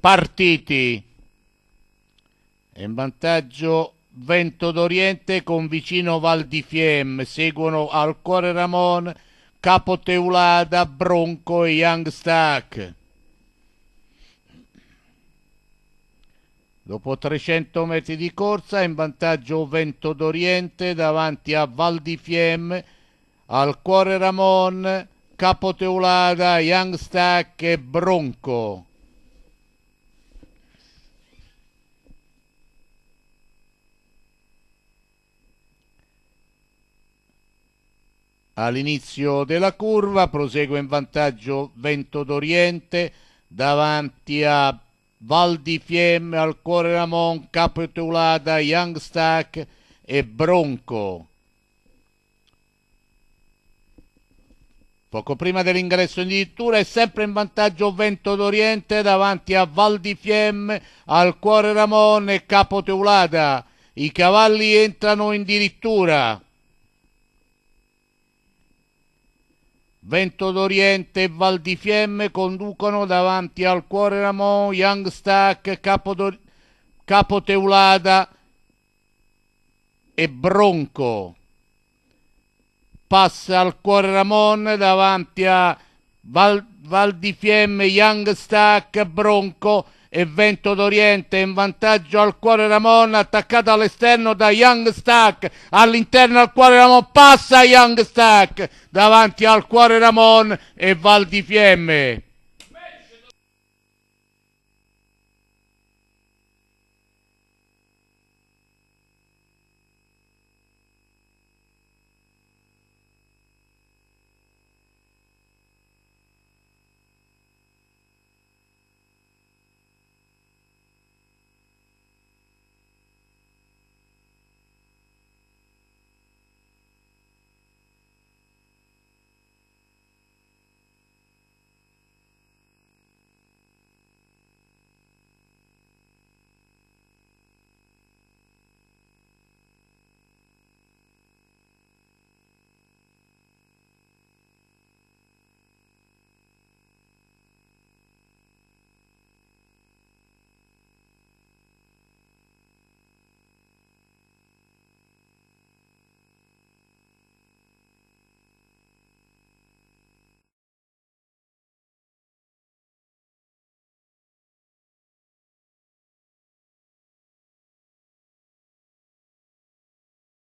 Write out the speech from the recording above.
partiti. in vantaggio Vento d'Oriente con vicino Val di Fiemme, seguono al Ramon, Capoteulada, Bronco e Young Dopo 300 metri di corsa in vantaggio Vento d'Oriente davanti a Val di Fiemme, al Ramon, Capoteulada, Teulada, e Bronco. all'inizio della curva, prosegue in vantaggio Vento d'Oriente davanti a Val di Fiemme, al Cuore Ramon, Capitolada, Young Stack e Bronco. Poco prima dell'ingresso in dirittura è sempre in vantaggio Vento d'Oriente davanti a Val di Fiemme, al Cuore Ramon e Capoteulada. I cavalli entrano in dirittura. Vento d'Oriente e Val di Fiemme conducono davanti al cuore Ramon, Young Capoteulada e Bronco. Passa al cuore Ramon davanti a Val, Val di Fiemme, Young Bronco e Vento d'Oriente in vantaggio al cuore Ramon attaccato all'esterno da Young Stack all'interno al cuore Ramon passa Young Stack davanti al cuore Ramon e Val di Fiemme